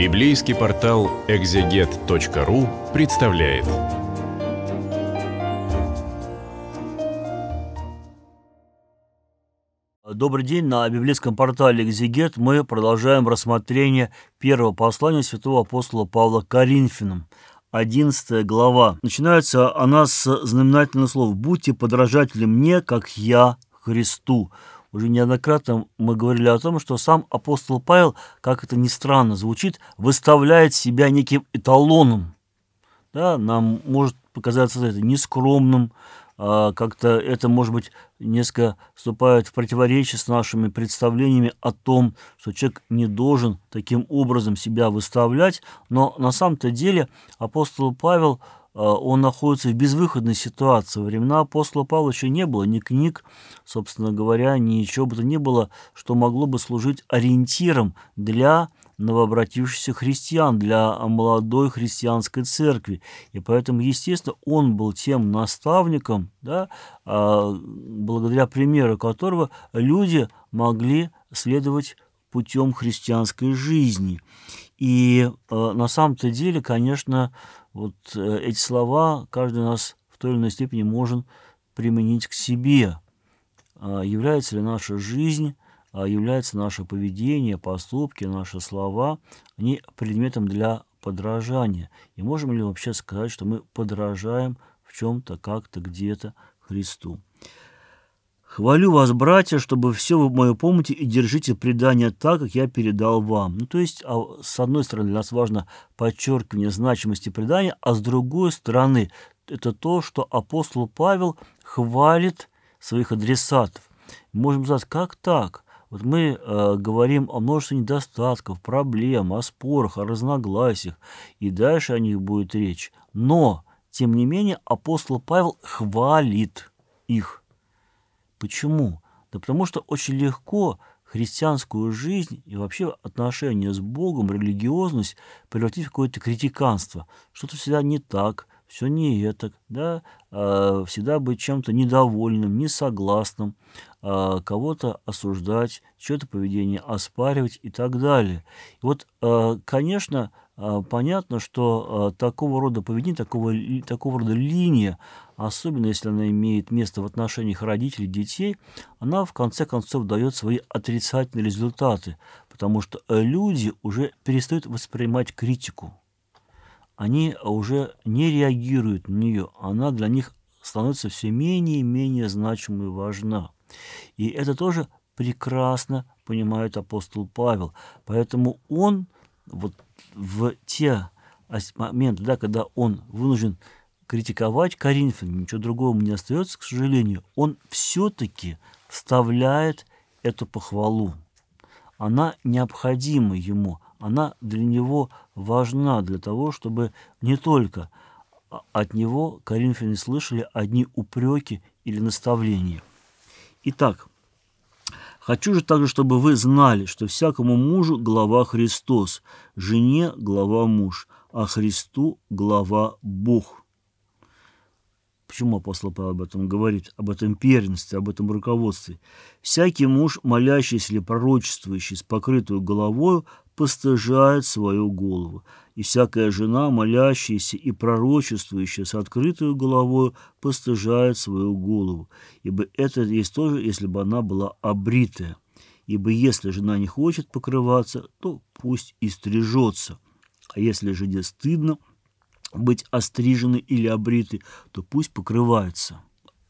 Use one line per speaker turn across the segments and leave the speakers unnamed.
Библейский портал экзегет.ру представляет. Добрый день. На библейском портале «Экзегет» мы продолжаем рассмотрение первого послания святого апостола Павла Коринфянам. 11 глава. Начинается она с знаменательного слова «Будьте подражатели мне, как я Христу». Уже неоднократно мы говорили о том, что сам апостол Павел, как это ни странно звучит, выставляет себя неким эталоном. Да, нам может показаться это нескромным, а как-то это, может быть, несколько вступает в противоречие с нашими представлениями о том, что человек не должен таким образом себя выставлять. Но на самом-то деле апостол Павел – Э, он находится в безвыходной ситуации. времена апостола Павла еще не было ни книг, собственно говоря, ничего бы то ни было, что могло бы служить ориентиром для новообратившихся христиан, для молодой христианской церкви. И поэтому, естественно, он был тем наставником, да, а, благодаря примеру которого люди могли следовать путем христианской жизни. И э, на самом-то деле, конечно, вот э, эти слова каждый нас в той или иной степени может применить к себе. А является ли наша жизнь, а является наше поведение, поступки, наши слова, они предметом для подражания. И можем ли вообще сказать, что мы подражаем в чем-то, как-то, где-то Христу? Хвалю вас, братья, чтобы все вы мое помните и держите предание так, как я передал вам. Ну, то есть, а с одной стороны, для нас важно подчеркивание значимости предания, а с другой стороны, это то, что апостол Павел хвалит своих адресатов. Можем сказать, как так? Вот мы э, говорим о множестве недостатков, проблем, о спорах, о разногласиях, и дальше о них будет речь. Но, тем не менее, апостол Павел хвалит их. Почему? Да потому что очень легко христианскую жизнь и вообще отношения с Богом, религиозность превратить в какое-то критиканство. Что-то всегда не так, все не это, да, а, всегда быть чем-то недовольным, несогласным, а, кого-то осуждать, чье-то поведение оспаривать и так далее. И вот, а, конечно, а, понятно, что а, такого рода поведение, такого, такого рода линия, особенно если она имеет место в отношениях родителей, детей, она в конце концов дает свои отрицательные результаты, потому что э, люди уже перестают воспринимать критику. Они уже не реагируют на нее, она для них становится все менее и менее значимой и важна. И это тоже прекрасно понимает апостол Павел. Поэтому он вот в те моменты, да, когда он вынужден критиковать Коринфян, ничего другого ему не остается, к сожалению, он все-таки вставляет эту похвалу. Она необходима ему, она для него важна, для того, чтобы не только а, от него коринфяне слышали одни упреки или наставления. Итак, Хочу же также, чтобы вы знали, что всякому мужу глава Христос, жене глава муж, а Христу глава Бог. Почему апостол Павел об этом говорит? Об этом первенстве, об этом руководстве. «Всякий муж, молящийся или пророчествующий с покрытую головою, постыжает свою голову, и всякая жена, молящаяся и пророчествующая с открытой головой постыжает свою голову, ибо это есть тоже, если бы она была обритая. Ибо если жена не хочет покрываться, то пусть и стрижется, а если жене стыдно быть остриженной или обритой, то пусть покрывается.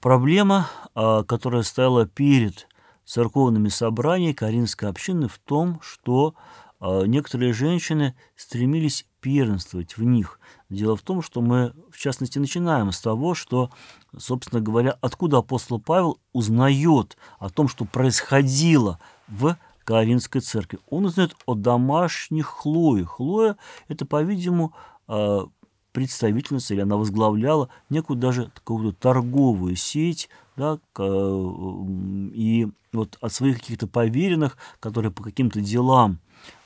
Проблема, а, которая стояла перед церковными собраниями Каринской общины в том, что а некоторые женщины стремились первенствовать в них. Дело в том, что мы, в частности, начинаем с того, что, собственно говоря, откуда апостол Павел узнает о том, что происходило в Каринской церкви. Он узнает о домашних Хлое. Хлоя – это, по-видимому, а, представительница, или она возглавляла некую даже какую-то торговую сеть, да, э, и вот от своих каких-то поверенных, которые по каким-то делам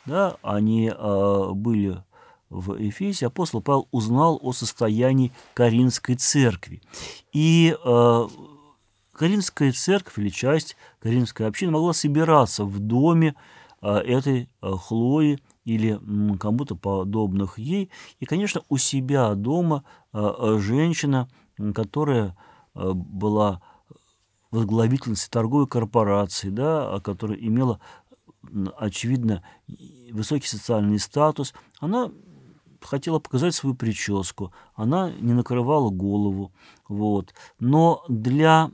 да, они э, были в Эфесе, апостол Павел узнал о состоянии Каринской церкви. И э, а, Каринская церковь или часть Каринской общины могла собираться в доме э, этой э, Хлои или э, кому-то подобных ей. И, конечно, у себя дома э, женщина, которая э, была возглавительницей торговой корпорации, да, которая имела очевидно, высокий социальный статус, она хотела показать свою прическу, она не накрывала голову. Вот. Но для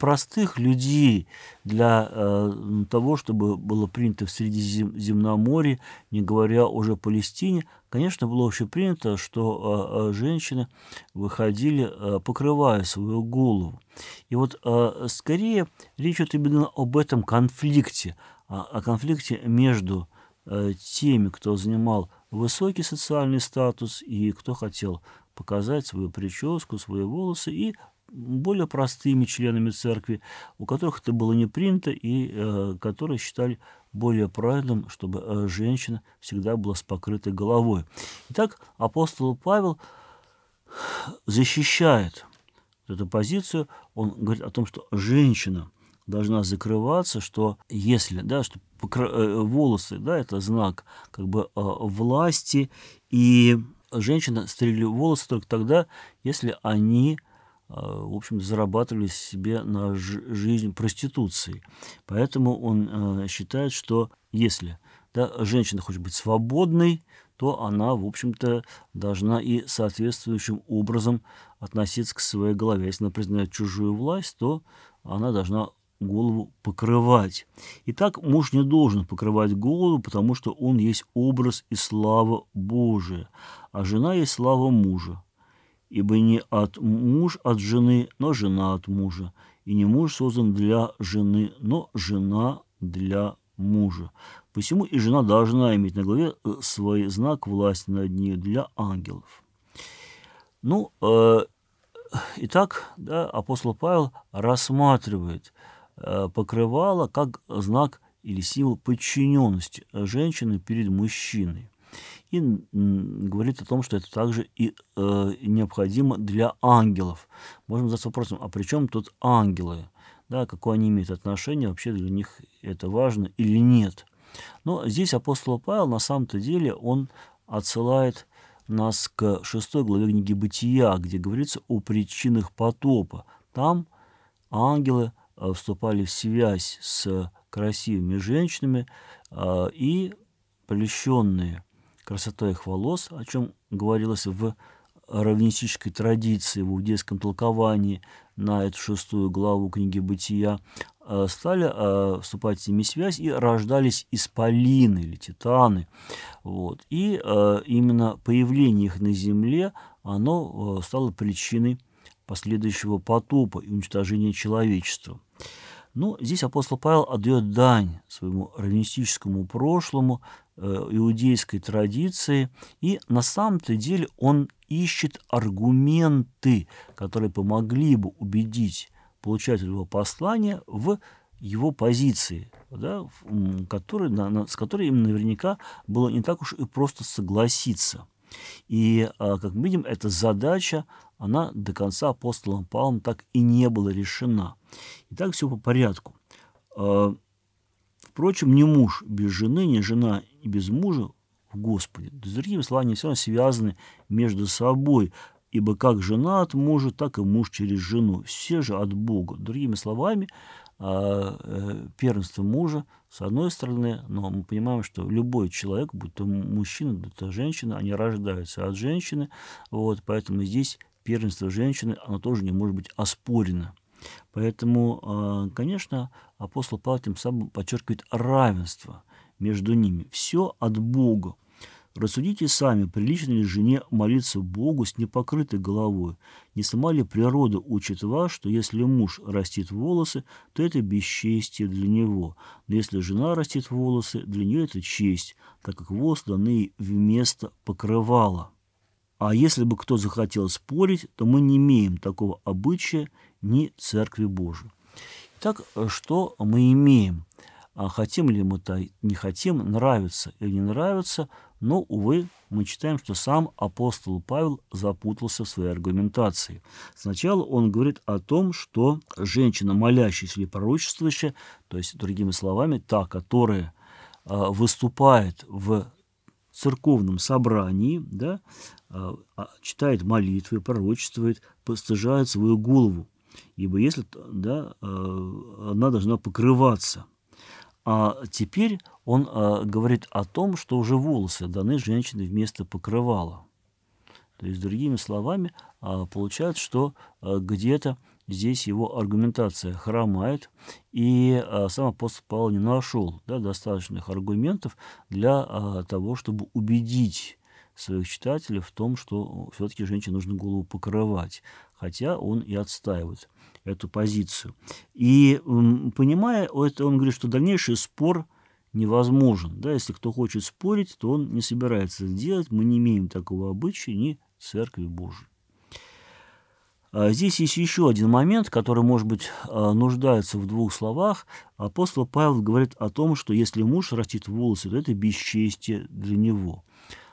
простых людей, для э, того, чтобы было принято в Средиземноморье, не говоря уже о Палестине, конечно, было вообще принято, что э, э, женщины выходили, э, покрывая свою голову. И вот э, скорее речь идет именно об этом конфликте, о конфликте между э, теми, кто занимал высокий социальный статус и кто хотел показать свою прическу, свои волосы, и более простыми членами церкви, у которых это было не принято и э, которые считали более правильным, чтобы э, женщина всегда была с покрытой головой. Итак, апостол Павел защищает эту позицию. Он говорит о том, что женщина – должна закрываться, что если, да, что э, волосы, да, это знак как бы э, власти, и женщина стрелили волосы только тогда, если они э, в общем зарабатывали себе на жизнь проституцией. Поэтому он считает, что если да, женщина хочет быть свободной, то она, в общем-то, должна и соответствующим образом относиться к своей голове. Если она признает чужую власть, то она должна голову покрывать. Итак, муж не должен покрывать голову, потому что он есть образ и слава Божия, а жена есть слава мужа. Ибо не от муж от жены, но жена от мужа. И не муж создан для жены, но жена для мужа. Посему и жена должна иметь на голове э, свой знак власти над ней для ангелов. Ну, э, итак, да, апостол Павел рассматривает – Э, покрывало как знак или символ подчиненности женщины перед мужчиной. И говорит о том, что это также и э, необходимо для ангелов. Можно задать вопросом, а при чем тут ангелы? Да, какое они имеют отношение, вообще для них это важно или нет? Но здесь апостол Павел на самом-то деле он отсылает нас к шестой главе книги «Бытия», где говорится о причинах потопа. Там ангелы Э, вступали в связь с красивыми женщинами э, и плещенные красотой их волос, о чем говорилось в равнистической традиции, в иудейском толковании на эту шестую главу книги «Бытия», э, стали вступать с ними связь и рождались исполины или титаны. Вот. И именно появление их на земле, оно стало причиной последующего потопа и уничтожения человечества. Ну, здесь апостол Павел отдает дань своему раввинистическому прошлому, э, иудейской традиции, и на самом-то деле он ищет аргументы, которые помогли бы убедить получателя его послания в его позиции, да, в, который, на, на, с которой им наверняка было не так уж и просто согласиться. И, а, как мы видим, эта задача, она до конца апостолом Павлом так и не была решена. Итак, все по порядку. А, впрочем, не муж без жены, не жена и без мужа в Господе. С другими словами, они все равно связаны между собой, ибо как жена от мужа, так и муж через жену. Все же от Бога. Другими словами, а, э, первенство мужа, с одной стороны, но мы понимаем, что любой человек, будь то мужчина, будь то женщина, они рождаются от женщины, вот, поэтому здесь первенство женщины, оно тоже не может быть оспорено. Поэтому, а, конечно, апостол Павел тем самым подчеркивает равенство между ними. Все от Бога. Рассудите сами, прилично ли жене молиться Богу с непокрытой головой? Не сама ли природа учит вас, что если муж растит волосы, то это бесчестие для него, но если жена растит волосы, для нее это честь, так как волосы даны вместо покрывала? А если бы кто захотел спорить, то мы не имеем такого обычая ни Церкви Божией. Итак, что мы имеем? а хотим ли мы это, не хотим, нравится или не нравится, но, увы, мы читаем, что сам апостол Павел запутался в своей аргументации. Сначала он говорит о том, что женщина, молящаяся или пророчествующая, то есть, другими словами, та, которая а, выступает в церковном собрании, да, а, а, читает молитвы, пророчествует, постыжает свою голову. Ибо если да, она должна покрываться – а теперь он а, говорит о том, что уже волосы даны женщине вместо покрывала. То есть, другими словами, а, получается, что а, где-то здесь его аргументация хромает, и сам апостол Павел не нашел да, достаточных аргументов для того, чтобы убедить своих читателей в том, что все-таки женщине нужно голову покрывать, хотя он и отстаивает эту позицию. И понимая это, он говорит, что дальнейший спор невозможен. Да? Если кто хочет спорить, то он не собирается это делать. Мы не имеем такого обычая ни Церкви Божией. А здесь есть еще один момент, который, может быть, а, нуждается в двух словах. Апостол Павел говорит о том, что если муж растит волосы, то это бесчестие для него.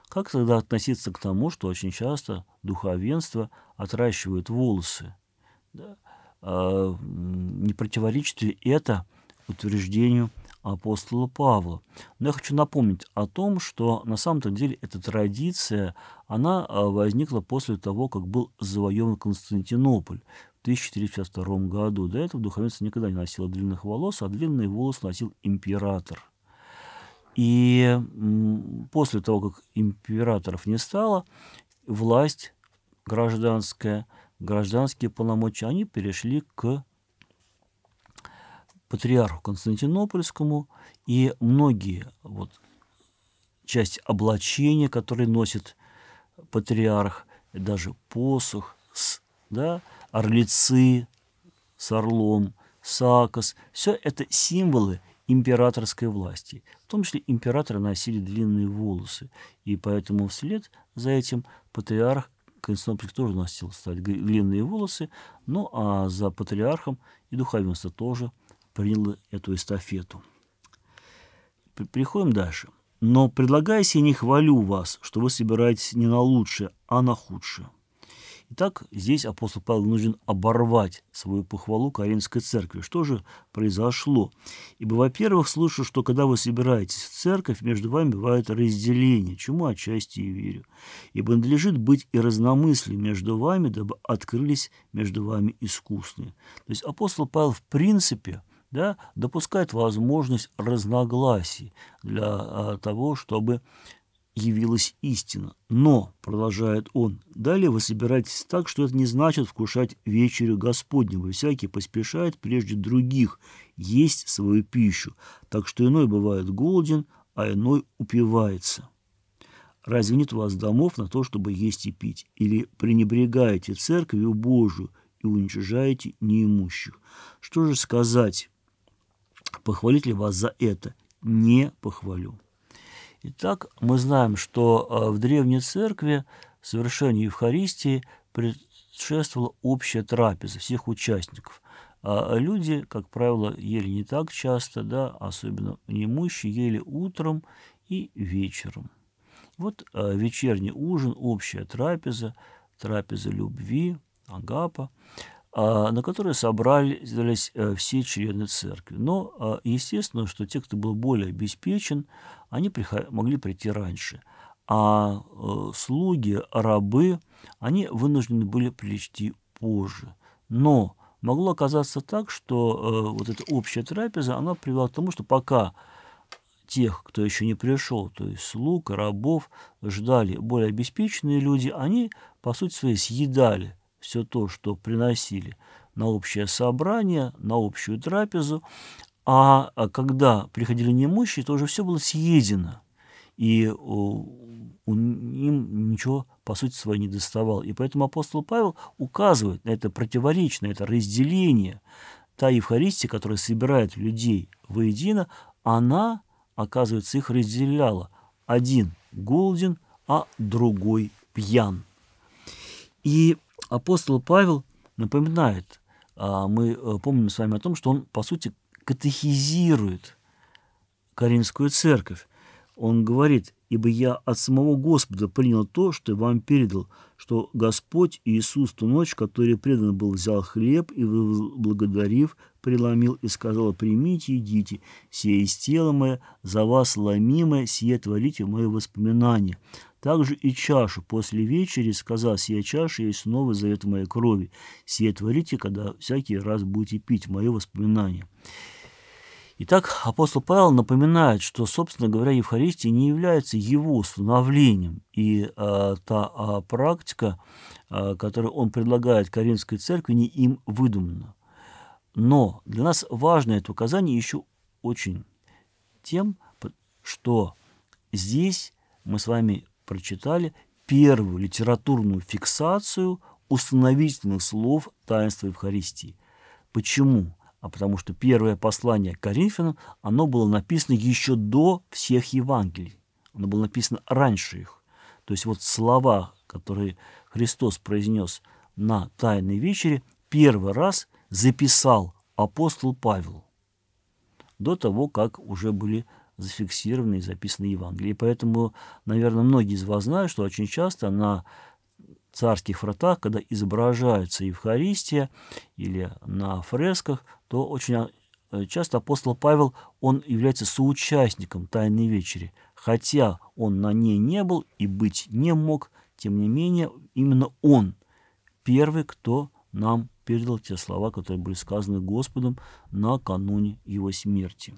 Как тогда относиться к тому, что очень часто духовенство отращивает волосы? Да? Э, не противоречит ли это утверждению апостола Павла. Но я хочу напомнить о том, что на самом-то деле эта традиция, она э, возникла после того, как был завоеван Константинополь в 1352 году. До этого духовенство никогда не носило длинных волос, а длинные волосы носил император. И после того, как императоров не стало, власть гражданская – гражданские полномочия, они перешли к патриарху Константинопольскому, и многие вот, часть облачения, которые носит патриарх, даже посох, с, да, орлицы с орлом, сакос, все это символы императорской власти. В том числе императоры носили длинные волосы, и поэтому вслед за этим патриарх к Константинополь тоже носил стали длинные волосы, ну а за патриархом и духовенство тоже приняло эту эстафету. Переходим дальше. «Но предлагаясь, я не хвалю вас, что вы собираетесь не на лучшее, а на худшее. Итак, здесь апостол Павел нужен оборвать свою похвалу Каринской церкви. Что же произошло? Ибо, во-первых, слышу, что когда вы собираетесь в церковь, между вами бывает разделение, чему отчасти и верю. Ибо надлежит быть и разномыслие между вами, дабы открылись между вами искусные. То есть апостол Павел, в принципе, да, допускает возможность разногласий для а, того, чтобы явилась истина. Но, продолжает он, далее вы собираетесь так, что это не значит вкушать вечерю Господнего. Всякий поспешает прежде других есть свою пищу, так что иной бывает голоден, а иной упивается. Разве нет у вас домов на то, чтобы есть и пить? Или пренебрегаете церковью Божию и уничижаете неимущих? Что же сказать? Похвалить ли вас за это? Не похвалю. Итак, мы знаем, что э, в Древней Церкви совершению Евхаристии предшествовала общая трапеза всех участников. А люди, как правило, ели не так часто, да, особенно неимущие, ели утром и вечером. Вот э, вечерний ужин, общая трапеза, трапеза любви, агапа. А, на которые собрались э, все члены церкви. Но а, естественно, что те, кто был более обеспечен, они могли прийти раньше. А э, слуги, рабы, они вынуждены были прийти позже. Но могло оказаться так, что э, вот эта общая трапеза, она привела к тому, что пока тех, кто еще не пришел, то есть слуг, рабов, ждали более обеспеченные люди, они, по сути своей, съедали все то, что приносили на общее собрание, на общую трапезу, а, а когда приходили немощи, то уже все было съедено, и им ничего, по сути своей, не доставало. И поэтому апостол Павел указывает на это противоречие, на это разделение. Та Евхаристия, которая собирает людей воедино, она, оказывается, их разделяла. Один голоден, а другой пьян. И апостол Павел напоминает, а, мы э, помним с вами о том, что он, по сути, катехизирует Каринскую церковь. Он говорит, «Ибо я от самого Господа принял то, что я вам передал, что Господь Иисус ту ночь, который предан был, взял хлеб и, благодарив, преломил и сказал, «Примите, идите, сие из тела мое, за вас ломимое, сие творите в мое воспоминание» также и чашу после вечери, сказал сие чаша, есть снова завет моей крови, сие творите, когда всякий раз будете пить, мое воспоминание». Итак, апостол Павел напоминает, что, собственно говоря, Евхаристия не является его установлением, и э, та э, практика, э, которую он предлагает Каринской церкви, не им выдумана. Но для нас важно это указание еще очень тем, что здесь мы с вами прочитали первую литературную фиксацию установительных слов таинства Евхаристии. Почему? А потому что первое послание Коринфянам, оно было написано еще до всех Евангелий. Оно было написано раньше их. То есть вот слова, которые Христос произнес на Тайной вечере, первый раз записал апостол Павел до того, как уже были зафиксированы и записаны Евангелия, поэтому, наверное, многие из вас знают, что очень часто на царских вратах, когда изображается Евхаристия или на фресках, то очень э, часто апостол Павел, он является соучастником Тайной Вечери. Хотя он на ней не был и быть не мог, тем не менее, именно он первый, кто нам передал те слова, которые были сказаны Господом накануне его смерти.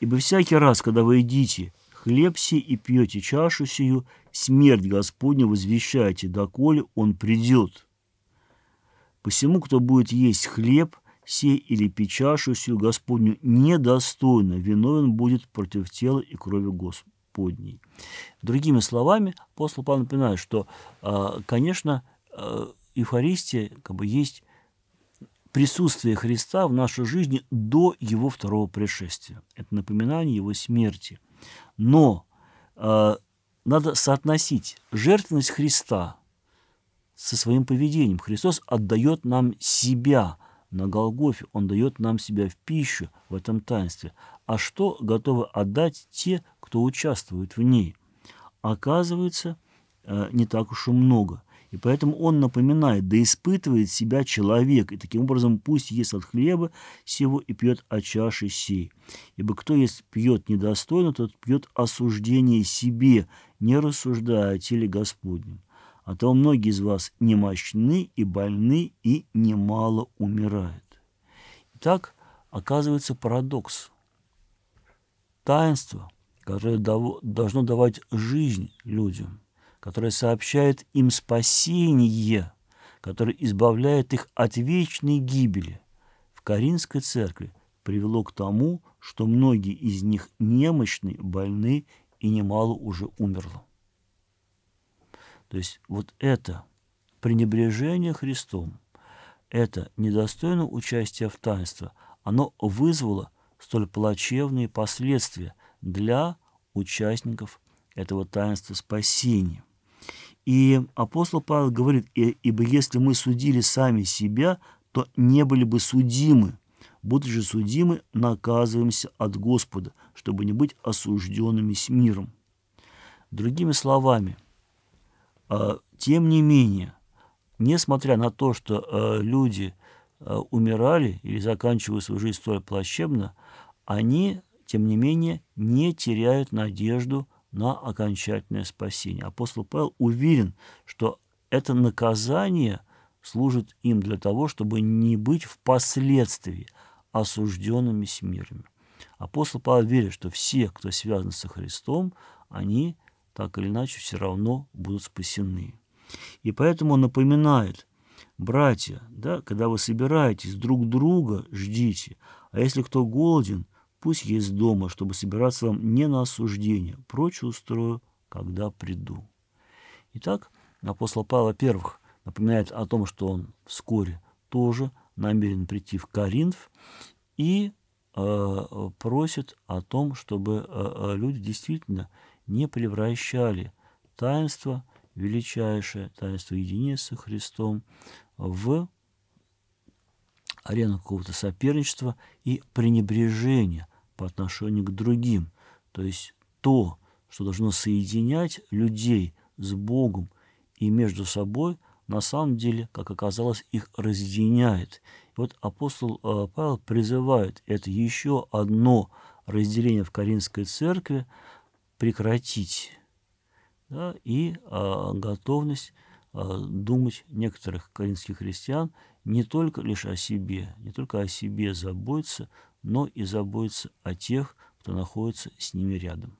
«Ибо всякий раз, когда вы едите хлеб сей и пьете чашу сию, смерть Господня возвещаете, доколе он придет. Посему, кто будет есть хлеб сей или пить чашу сию Господню недостойно, виновен будет против тела и крови Господней». Другими словами, апостол Павел напоминает, что, а, конечно, а, Евхаристия как бы есть присутствие Христа в нашей жизни до Его второго пришествия. Это напоминание Его смерти. Но э, надо соотносить жертвенность Христа со своим поведением. Христос отдает нам себя на Голгофе, Он дает нам себя в пищу в этом таинстве. А что готовы отдать те, кто участвует в ней? Оказывается, э, не так уж и много. И поэтому он напоминает, да испытывает себя человек, и таким образом пусть ест от хлеба сего и пьет от чаши сей. Ибо кто ест пьет недостойно, тот пьет осуждение себе, не рассуждая о теле Господнем. А то многие из вас немощны и больны, и немало умирают. Итак, оказывается парадокс. Таинство, которое должно давать жизнь людям – которое сообщает им спасение, которое избавляет их от вечной гибели, в Каринской церкви привело к тому, что многие из них немощны, больны и немало уже умерло. То есть вот это пренебрежение Христом, это недостойное участие в таинстве, оно вызвало столь плачевные последствия для участников этого таинства спасения. И апостол Павел говорит, ибо если мы судили сами себя, то не были бы судимы. Будучи судимы, наказываемся от Господа, чтобы не быть осужденными с миром. Другими словами, а, тем не менее, несмотря на то, что а, люди а, умирали или заканчивали свою жизнь столь плачевно, они, тем не менее, не теряют надежду на окончательное спасение. Апостол Павел уверен, что это наказание служит им для того, чтобы не быть впоследствии осужденными с миром. Апостол Павел верит, что все, кто связан со Христом, они так или иначе все равно будут спасены. И поэтому он напоминает, братья, да, когда вы собираетесь друг друга, ждите. А если кто голоден, пусть есть дома, чтобы собираться вам не на осуждение. Прочее устрою, когда приду». Итак, апостол Павел, во-первых, напоминает о том, что он вскоре тоже намерен прийти в Коринф и э, просит о том, чтобы э, э люди действительно не превращали таинство, величайшее таинство единения со Христом, в арену какого-то соперничества и пренебрежения по отношению к другим. То есть то, что должно соединять людей с Богом и между собой, на самом деле, как оказалось, их разъединяет. И вот апостол э, Павел призывает это еще одно разделение в Каринской церкви прекратить да, и а, готовность а, думать некоторых коринфских христиан не только лишь о себе, не только о себе заботиться, но и заботится о тех, кто находится с ними рядом.